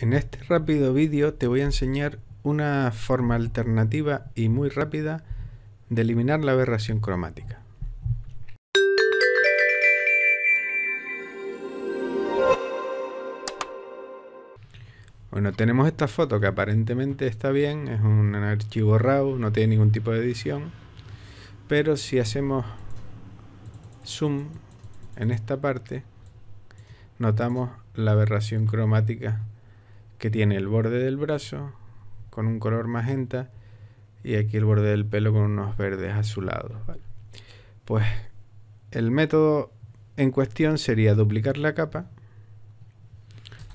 En este rápido vídeo te voy a enseñar una forma alternativa y muy rápida de eliminar la aberración cromática. Bueno, tenemos esta foto que aparentemente está bien, es un archivo RAW, no tiene ningún tipo de edición, pero si hacemos zoom en esta parte, notamos la aberración cromática que tiene el borde del brazo con un color magenta y aquí el borde del pelo con unos verdes azulados. Pues el método en cuestión sería duplicar la capa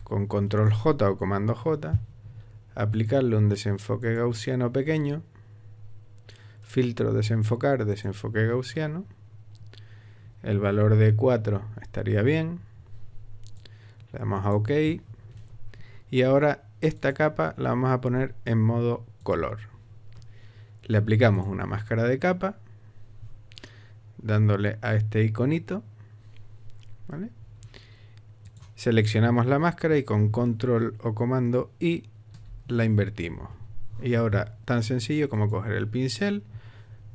con control J o comando J, aplicarle un desenfoque gaussiano pequeño, filtro desenfocar, desenfoque gaussiano, el valor de 4 estaría bien, le damos a OK, y ahora esta capa la vamos a poner en modo color. Le aplicamos una máscara de capa dándole a este iconito. Seleccionamos la máscara y con control o comando y la invertimos. Y ahora tan sencillo como coger el pincel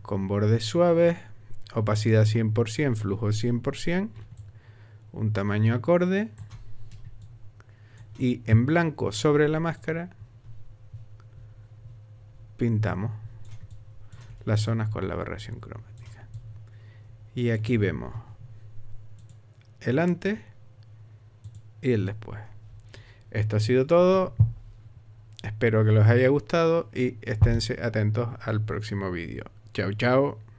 con bordes suaves, opacidad 100%, flujo 100%, un tamaño acorde y en blanco sobre la máscara pintamos las zonas con la aberración cromática. Y aquí vemos el antes y el después. Esto ha sido todo. Espero que les haya gustado y estén atentos al próximo vídeo. Chao, chao.